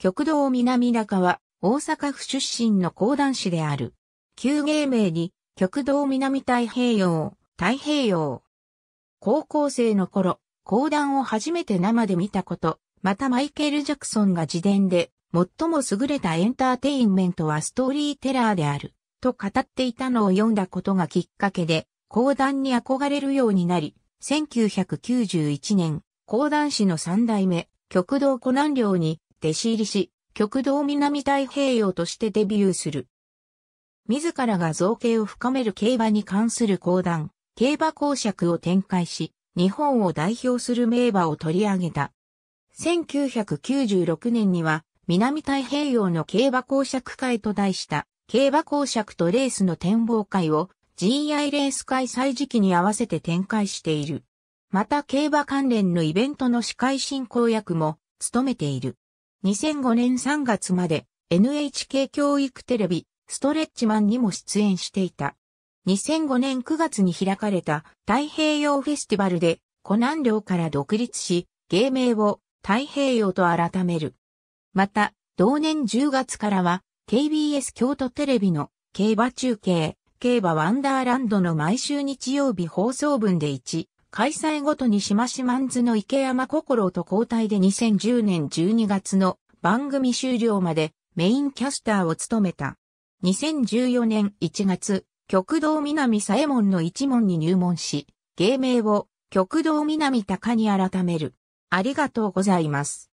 極道南中は、大阪府出身の講談師である。旧芸名に、極道南太平洋、太平洋。高校生の頃、講談を初めて生で見たこと、またマイケル・ジャクソンが自伝で、最も優れたエンターテインメントはストーリーテラーである、と語っていたのを読んだことがきっかけで、講談に憧れるようになり、1991年、講談師の三代目、極道湖南寮に弟子入りし、極道南太平洋としてデビューする。自らが造形を深める競馬に関する講談、競馬公爵を展開し、日本を代表する名馬を取り上げた。1996年には、南太平洋の競馬公爵会と題した、競馬公爵とレースの展望会を GI レース開催時期に合わせて展開している。また競馬関連のイベントの司会進行役も務めている。2005年3月まで NHK 教育テレビストレッチマンにも出演していた。2005年9月に開かれた太平洋フェスティバルで湖南寮領から独立し、芸名を太平洋と改める。また、同年10月からは KBS 京都テレビの競馬中継、競馬ワンダーランドの毎週日曜日放送分で1開催ごとに島四んずの池山心と交代で2010年12月の番組終了までメインキャスターを務めた。2014年1月、極道南左衛門の一門に入門し、芸名を極道南高に改める。ありがとうございます。